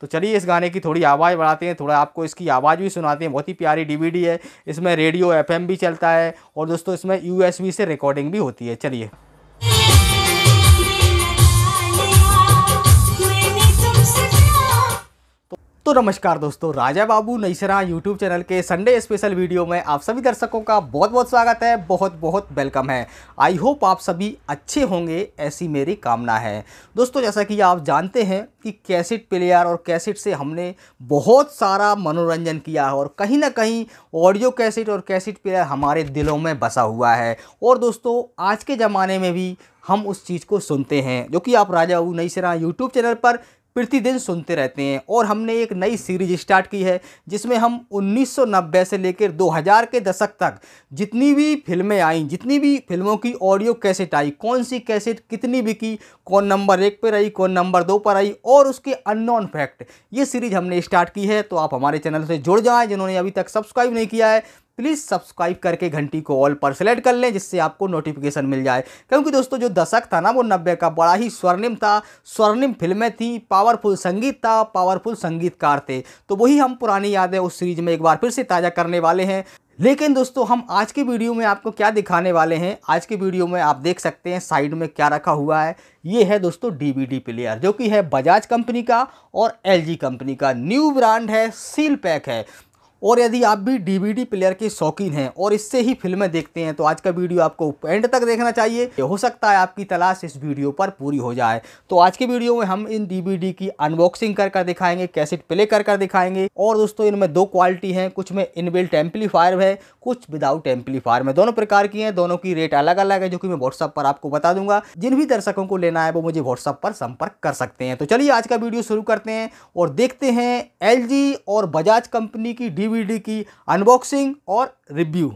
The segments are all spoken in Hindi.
तो चलिए इस गाने की थोड़ी आवाज़ बढ़ाते हैं थोड़ा आपको इसकी आवाज़ भी सुनाते हैं बहुत ही प्यारी डीवीडी है इसमें रेडियो एफएम भी चलता है और दोस्तों इसमें यूएसबी से रिकॉर्डिंग भी होती है चलिए तो नमस्कार दोस्तों राजा बाबू नईसरा यूट्यूब चैनल के संडे स्पेशल वीडियो में आप सभी दर्शकों का बहुत बहुत स्वागत है बहुत बहुत वेलकम है आई होप आप सभी अच्छे होंगे ऐसी मेरी कामना है दोस्तों जैसा कि आप जानते हैं कि कैसेट प्लेयर और कैसेट से हमने बहुत सारा मनोरंजन किया है और कहीं ना कहीं ऑडियो कैसेट और कैसेट प्लेयर हमारे दिलों में बसा हुआ है और दोस्तों आज के ज़माने में भी हम उस चीज़ को सुनते हैं जो कि आप राजा बाबू नई सिरा यूट्यूब चैनल पर प्रतिदिन सुनते रहते हैं और हमने एक नई सीरीज स्टार्ट की है जिसमें हम 1990 से लेकर 2000 के दशक तक जितनी भी फिल्में आई जितनी भी फिल्मों की ऑडियो कैसेट आई कौन सी कैसेट कितनी भी की कौन नंबर एक पर आई कौन नंबर दो पर आई और उसके अननोन फैक्ट ये सीरीज हमने स्टार्ट की है तो आप हमारे चैनल से जुड़ जाएँ जिन्होंने अभी तक सब्सक्राइब नहीं किया है प्लीज़ सब्सक्राइब करके घंटी को ऑल पर सेलेक्ट कर लें जिससे आपको नोटिफिकेशन मिल जाए क्योंकि दोस्तों जो दशक था ना वो नब्बे का बड़ा ही स्वर्णिम था स्वर्णिम फिल्में थी पावरफुल संगीत था पावरफुल संगीतकार थे तो वही हम पुरानी यादें उस सीरीज में एक बार फिर से ताज़ा करने वाले हैं लेकिन दोस्तों हम आज की वीडियो में आपको क्या दिखाने वाले हैं आज की वीडियो में आप देख सकते हैं साइड में क्या रखा हुआ है ये है दोस्तों डीवीडी प्लेयर जो कि है बजाज कंपनी का और एलजी कंपनी का न्यू ब्रांड है सील पैक है और यदि आप भी डी प्लेयर के शौकीन हैं और इससे ही फिल्में देखते हैं तो आज का वीडियो आपको एंड तक देखना चाहिए हो सकता है आपकी तलाश इस वीडियो पर पूरी हो जाए तो आज के वीडियो में हम इन डी की अनबॉक्सिंग कर कर दिखाएंगे कैसेट प्ले कर कर दिखाएंगे और दोस्तों इनमें दो क्वालिटी हैं कुछ में इनबिल्ट एम्पलीफायर है कुछ विदाउट एम्पलीफायर में दोनों प्रकार की हैं दोनों की रेट अलग अलग है जो कि मैं व्हाट्सअप पर आपको बता दूंगा जिन भी दर्शकों को लेना है वो मुझे व्हाट्सअप पर संपर्क कर सकते हैं तो चलिए आज का वीडियो शुरू करते हैं और देखते हैं एल और बजाज कंपनी की डी डीवीडी की अनबॉक्सिंग और रिव्यू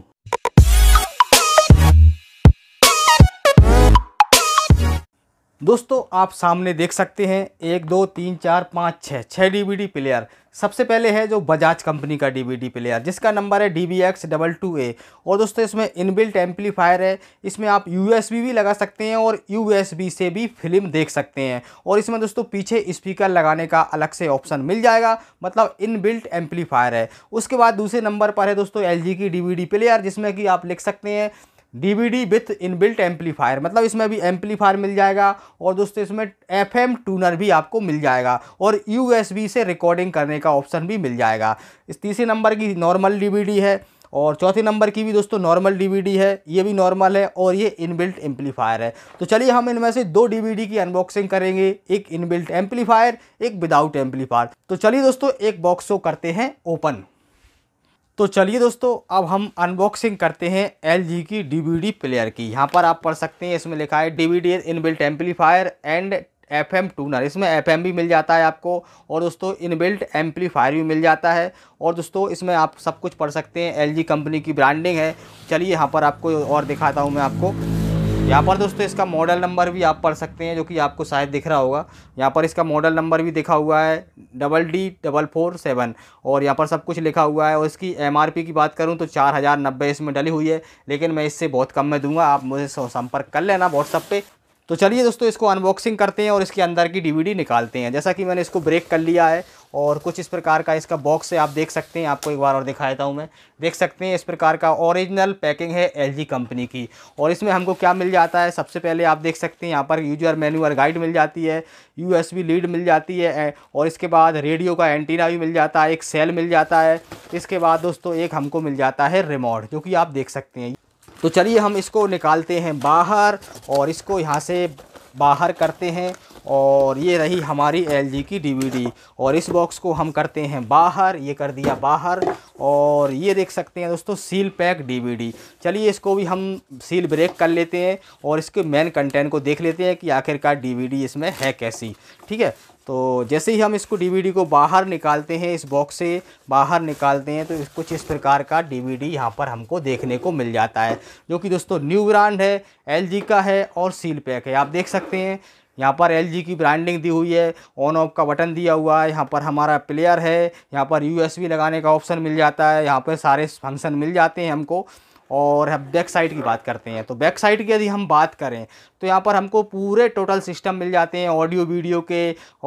दोस्तों आप सामने देख सकते हैं एक दो तीन चार पाँच छः छः डीवीडी प्लेयर सबसे पहले है जो बजाज कंपनी का डीवीडी प्लेयर जिसका नंबर है D B X double two A और दोस्तों इसमें इनबिल्ट एम्पलीफायर है इसमें आप यूएसबी भी लगा सकते हैं और यूएसबी से भी फिल्म देख सकते हैं और इसमें दोस्तों पीछे स्पीकर लगाने का अलग से ऑप्शन मिल जाएगा मतलब इनबिल्ट एम्पलीफायर है उसके बाद दूसरे नंबर पर है दोस्तों एल की डी प्लेयर जिसमें कि आप लिख सकते हैं डीवीडी विथ इनबिल्ट एम्पलीफायर मतलब इसमें भी एम्पलीफायर मिल जाएगा और दोस्तों इसमें एफएम ट्यूनर भी आपको मिल जाएगा और यूएसबी से रिकॉर्डिंग करने का ऑप्शन भी मिल जाएगा इस तीसरे नंबर की नॉर्मल डीवीडी है और चौथे नंबर की भी दोस्तों नॉर्मल डीवीडी है ये भी नॉर्मल है और ये इनबिल्ट एम्पलीफायर है तो चलिए हम इनमें से दो डीवीडी की अनबॉक्सिंग करेंगे एक इनबिल्ट एम्पलीफायर एक विदाउट एम्पलीफायर तो चलिए दोस्तों एक बॉक्स को करते हैं ओपन तो चलिए दोस्तों अब हम अनबॉक्सिंग करते हैं एल की डीवीडी प्लेयर की यहाँ पर आप पढ़ सकते हैं इसमें लिखा है DVD inbuilt amplifier and F M tuner इसमें एफ एम भी मिल जाता है आपको और दोस्तों इनबिल्ट एम्पलीफायर भी मिल जाता है और दोस्तों इसमें आप सब कुछ पढ़ सकते हैं एल कंपनी की ब्रांडिंग है चलिए यहाँ पर आपको और दिखाता हूँ मैं आपको यहाँ पर दोस्तों इसका मॉडल नंबर भी आप पढ़ सकते हैं जो कि आपको शायद दिख रहा होगा यहाँ पर इसका मॉडल नंबर भी दिखा हुआ है double D double four seven और यहाँ पर सब कुछ लिखा हुआ है और इसकी एमआरपी की बात करूँ तो चार हज़ार नब्बे इसमें डली हुई है लेकिन मैं इससे बहुत कम में दूंगा आप मुझे संपर्क कर लेना व्हाट्सअप पर तो चलिए दोस्तों इसको अनबॉक्सिंग करते हैं और इसके अंदर की डीवीडी निकालते हैं जैसा कि मैंने इसको ब्रेक कर लिया है और कुछ इस प्रकार का इसका बॉक्स है आप देख सकते हैं आपको एक बार और दिखा हूँ मैं देख सकते हैं इस प्रकार का ओरिजिनल पैकिंग है एल कंपनी की और इसमें हमको क्या मिल जाता है सबसे पहले आप देख सकते हैं यहाँ पर यूजर मैनुअल गाइड मिल जाती है यू लीड मिल जाती है और इसके बाद रेडियो का एंटीना भी मिल जाता है एक सेल मिल जाता है इसके बाद दोस्तों एक हमको मिल जाता है रिमोट जो कि आप देख सकते हैं तो चलिए हम इसको निकालते हैं बाहर और इसको यहाँ से बाहर करते हैं और ये रही हमारी एल की डीवीडी और इस बॉक्स को हम करते हैं बाहर ये कर दिया बाहर और ये देख सकते हैं दोस्तों सील पैक डीवीडी चलिए इसको भी हम सील ब्रेक कर लेते हैं और इसके मेन कंटेंट को देख लेते हैं कि आखिरकार डीवीडी इसमें है कैसी ठीक है तो जैसे ही हम इसको डीवीडी को बाहर निकालते हैं इस बॉक्स से बाहर निकालते हैं तो कुछ इस प्रकार का डीवीडी यहाँ पर हमको देखने को मिल जाता है जो कि दोस्तों न्यू ब्रांड है एलजी का है और सील पैक है आप देख सकते हैं यहाँ पर एल की ब्रांडिंग दी हुई है ऑन ऑफ का बटन दिया हुआ है यहाँ पर हमारा प्लेयर है यहाँ पर यू लगाने का ऑप्शन मिल जाता है यहाँ पर सारे फंक्शन मिल जाते हैं हमको और अब बैक साइड की बात करते हैं तो बैक साइड की यदि हम बात करें तो यहाँ पर हमको पूरे टोटल सिस्टम मिल जाते हैं ऑडियो वीडियो के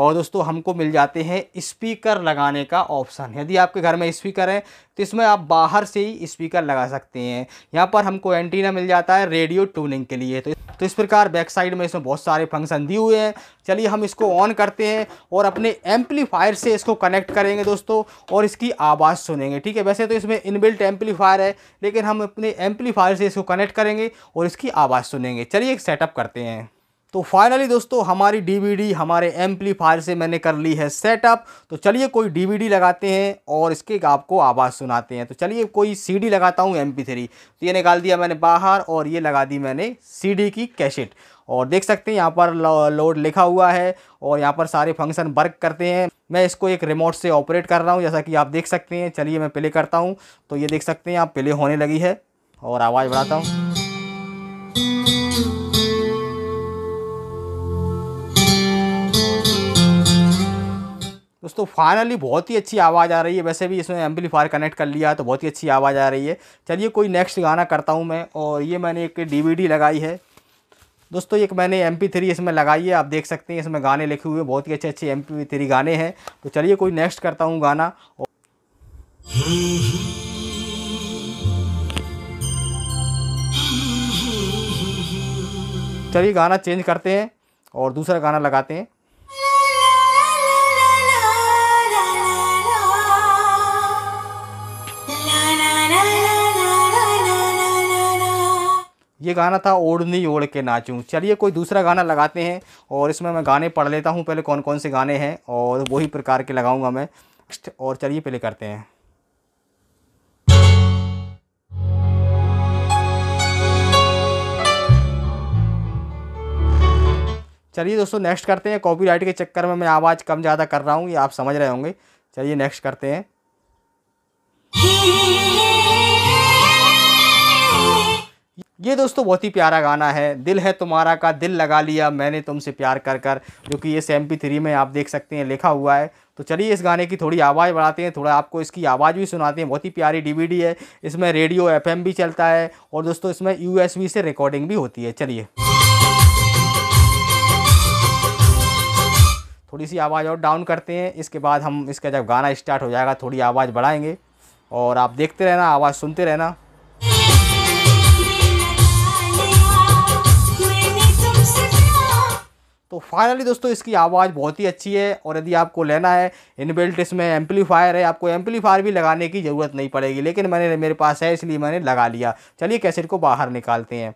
और दोस्तों हमको मिल जाते हैं स्पीकर लगाने का ऑप्शन यदि आपके घर में स्पीकर है तो इसमें आप बाहर से ही स्पीकर लगा सकते हैं यहाँ पर हमको एंटीना मिल जाता है रेडियो ट्यूनिंग के लिए तो तो इस प्रकार बैक साइड में इसमें बहुत सारे फंक्शन दिए हुए हैं चलिए हम इसको ऑन करते हैं और अपने एम्पलीफायर से इसको कनेक्ट करेंगे दोस्तों और इसकी आवाज़ सुनेंगे ठीक है वैसे तो इसमें इनबिल्ट एम्पलीफायर है लेकिन हम अपने एम्पलीफायर से इसको कनेक्ट करेंगे और इसकी आवाज़ सुनेंगे चलिए एक सेटअप कर करते हैं तो फाइनली दोस्तों हमारी डीवीडी हमारे एम्पलीफायर से मैंने कर ली है सेटअप तो चलिए कोई डीवीडी लगाते हैं और इसके आपको आवाज़ सुनाते हैं तो चलिए कोई सीडी लगाता हूँ एमपी थ्री तो ये निकाल दिया मैंने बाहर और ये लगा दी मैंने सीडी की कैसेट और देख सकते हैं यहाँ पर लोड लिखा हुआ है और यहाँ पर सारे फंक्शन वर्क करते हैं मैं इसको एक रिमोट से ऑपरेट कर रहा हूँ जैसा कि आप देख सकते हैं चलिए मैं प्ले करता हूँ तो ये देख सकते हैं आप प्ले होने लगी है और आवाज़ बढ़ाता हूँ दोस्तों फाइनली बहुत ही अच्छी आवाज़ आ रही है वैसे भी इसमें एम्पलीफायर कनेक्ट कर लिया है तो बहुत ही अच्छी आवाज़ आ रही है चलिए कोई नेक्स्ट गाना करता हूँ मैं और ये मैंने एक डीवीडी लगाई है दोस्तों एक मैंने एम थ्री इसमें लगाई है आप देख सकते हैं इसमें गाने लिखे हुए बहुत ही अच्छे अच्छे एम थ्री गाने हैं तो चलिए कोई नेक्स्ट करता हूँ गाना और... चलिए गाना चेंज करते हैं और दूसरा गाना लगाते हैं ये गाना था ओढ़नी ओढ़ के नाचूं चलिए कोई दूसरा गाना लगाते हैं और इसमें मैं गाने पढ़ लेता हूँ पहले कौन कौन से गाने हैं और वही प्रकार के लगाऊंगा मैं नेक्स्ट और चलिए पहले करते हैं चलिए दोस्तों नेक्स्ट करते हैं कॉपीराइट के चक्कर में मैं आवाज़ कम ज़्यादा कर रहा हूँ ये आप समझ रहे होंगे चलिए नेक्स्ट करते हैं ये दोस्तों बहुत ही प्यारा गाना है दिल है तुम्हारा का दिल लगा लिया मैंने तुमसे प्यार कर कर जो कि इस एम थ्री में आप देख सकते हैं लिखा हुआ है तो चलिए इस गाने की थोड़ी आवाज़ बढ़ाते हैं थोड़ा आपको इसकी आवाज़ भी सुनाते हैं बहुत ही प्यारी डीवीडी है इसमें रेडियो एफएम भी चलता है और दोस्तों इसमें यू से रिकॉर्डिंग भी होती है चलिए थोड़ी सी आवाज़ और डाउन करते हैं इसके बाद हम इसका जब गाना स्टार्ट हो जाएगा थोड़ी आवाज़ बढ़ाएँगे और आप देखते रहना आवाज़ सुनते रहना तो फाइनली दोस्तों इसकी आवाज़ बहुत ही अच्छी है और यदि आपको लेना है इनबिल्ट इसमें एम्पलीफायर है आपको एम्पलीफायर भी लगाने की ज़रूरत नहीं पड़ेगी लेकिन मैंने मेरे पास है इसलिए मैंने लगा लिया चलिए कैसेट को बाहर निकालते हैं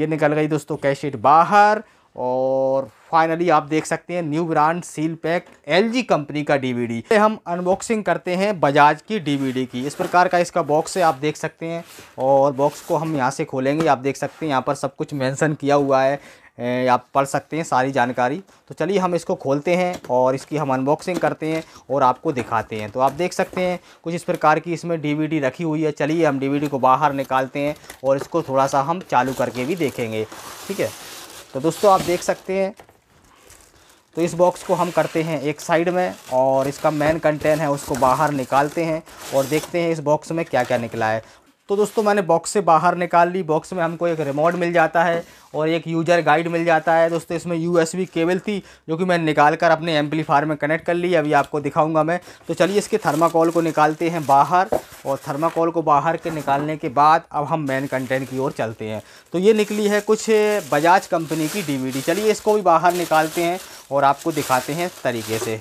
ये निकल गई दोस्तों कैसेट बाहर और फाइनली आप देख सकते हैं new brand seal pack L company का डीवीडी हम अनबॉक्सिंग करते हैं बजाज की डीवीडी की इस प्रकार का इसका बॉक्स है आप देख सकते हैं और बॉक्स को हम यहाँ से खोलेंगे आप देख सकते हैं यहाँ पर सब कुछ मैंसन किया हुआ है आप पढ़ सकते हैं सारी जानकारी तो चलिए हम इसको खोलते हैं और इसकी हम अनबॉक्सिंग करते हैं और आपको दिखाते हैं तो आप देख सकते हैं कुछ इस प्रकार की इसमें डीवीडी रखी हुई है चलिए हम डीवीडी को बाहर निकालते हैं और इसको थोड़ा सा हम चालू करके भी देखेंगे ठीक है तो दोस्तों आप देख सकते हैं तो इस बॉक्स को हम करते हैं एक साइड में और इसका मेन कंटेन है उसको बाहर निकालते हैं और देखते हैं इस बॉक्स में क्या क्या निकला है तो दोस्तों मैंने बॉक्स से बाहर निकाल ली बॉक्स में हमको एक रिमोट मिल जाता है और एक यूजर गाइड मिल जाता है दोस्तों इसमें यूएसबी केबल थी जो कि मैंने निकाल कर अपने एम्पलीफायर में कनेक्ट कर ली अभी आपको दिखाऊंगा मैं तो चलिए इसके थर्माकोल को निकालते हैं बाहर और थर्माकोल को बाहर के निकालने के बाद अब हम मेन कंटेंट की ओर चलते हैं तो ये निकली है कुछ बजाज कंपनी की डी चलिए इसको भी बाहर निकालते हैं और आपको दिखाते हैं तरीके से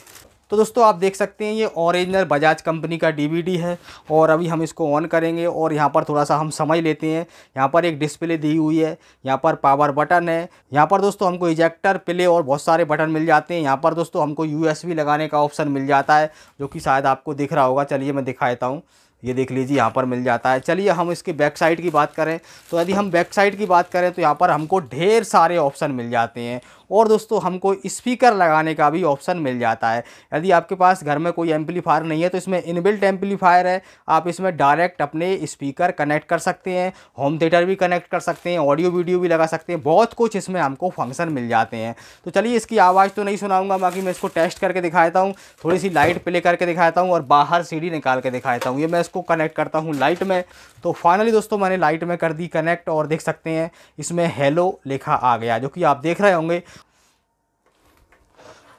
तो दोस्तों आप देख सकते हैं ये ओरिजिनल बजाज कंपनी का डीवीडी है और अभी हम इसको ऑन करेंगे और यहाँ पर थोड़ा सा हम समझ लेते हैं यहाँ पर एक डिस्प्ले दी हुई है यहाँ पर पावर बटन है यहाँ पर दोस्तों हमको इजेक्टर प्ले और बहुत सारे बटन मिल जाते हैं यहाँ पर दोस्तों हमको यूएसबी लगाने का ऑप्शन मिल जाता है जो कि शायद आपको दिख रहा होगा चलिए मैं दिखा देता हूँ ये देख लीजिए यहाँ पर मिल जाता है चलिए हम इसकी बैक साइड की बात करें तो यदि हम बैक साइड की बात करें तो यहाँ पर हमको ढेर सारे ऑप्शन मिल जाते हैं और दोस्तों हमको स्पीकर लगाने का भी ऑप्शन मिल जाता है यदि आपके पास घर में कोई एम्पलीफायर नहीं है तो इसमें इनबिल्ट एम्पलीफायर है आप इसमें डायरेक्ट अपने स्पीकर कनेक्ट कर सकते हैं होम थिएटर भी कनेक्ट कर सकते हैं ऑडियो वीडियो भी लगा सकते हैं बहुत कुछ इसमें हमको फंक्शन मिल जाते हैं तो चलिए इसकी आवाज़ तो नहीं सुनाऊँगा बाकी मैं इसको टेस्ट करके दिखाता हूँ थोड़ी सी लाइट प्ले करके दिखाता हूँ और बाहर सीढ़ी निकाल के दिखाता हूँ ये मैं इसको कनेक्ट करता हूँ लाइट में तो फाइनली दोस्तों मैंने लाइट में कर दी कनेक्ट और देख सकते हैं इसमें हेलो लिखा आ गया जो कि आप देख रहे होंगे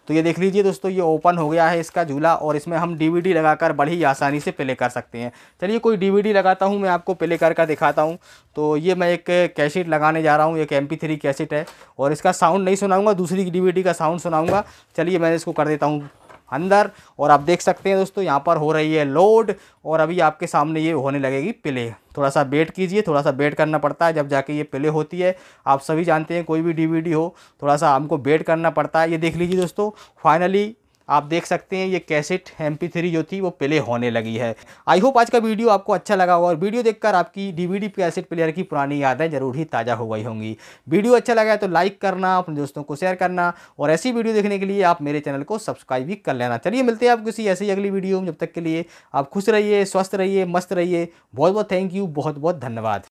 तो ये देख लीजिए दोस्तों ये ओपन हो गया है इसका झूला और इसमें हम डीवीडी लगाकर बड़ी आसानी से प्ले कर सकते हैं चलिए कोई डीवीडी लगाता हूँ मैं आपको प्ले कर कर दिखाता हूँ तो ये मैं एक कैसेट लगाने जा रहा हूँ एक एम पी कैसेट है और इसका साउंड नहीं सुनाऊँगा दूसरी डीवीडी का साउंड सुनाऊँगा चलिए मैं इसको कर देता हूँ अंदर और आप देख सकते हैं दोस्तों यहाँ पर हो रही है लोड और अभी आपके सामने ये होने लगेगी प्ले थोड़ा सा वेट कीजिए थोड़ा सा वेट करना पड़ता है जब जाके ये प्ले होती है आप सभी जानते हैं कोई भी डीवीडी हो थोड़ा सा हमको वेट करना पड़ता है ये देख लीजिए दोस्तों फाइनली आप देख सकते हैं ये कैसेट एम थ्री जो थी वो प्ले होने लगी है आई होप आज का वीडियो आपको अच्छा लगा होगा और वीडियो देखकर आपकी डीवीडी कैसेट प्लेयर की पुरानी यादें जरूर ही ताज़ा हो गई होंगी वीडियो अच्छा लगा है तो लाइक करना अपने दोस्तों को शेयर करना और ऐसी वीडियो देखने के लिए आप मेरे चैनल को सब्सक्राइब भी कर लेना चलिए मिलते हैं आप किसी ऐसी अगली वीडियो में जब तक के लिए आप खुश रहिए स्वस्थ रहिए मस्त रहिए बहुत बहुत थैंक यू बहुत बहुत धन्यवाद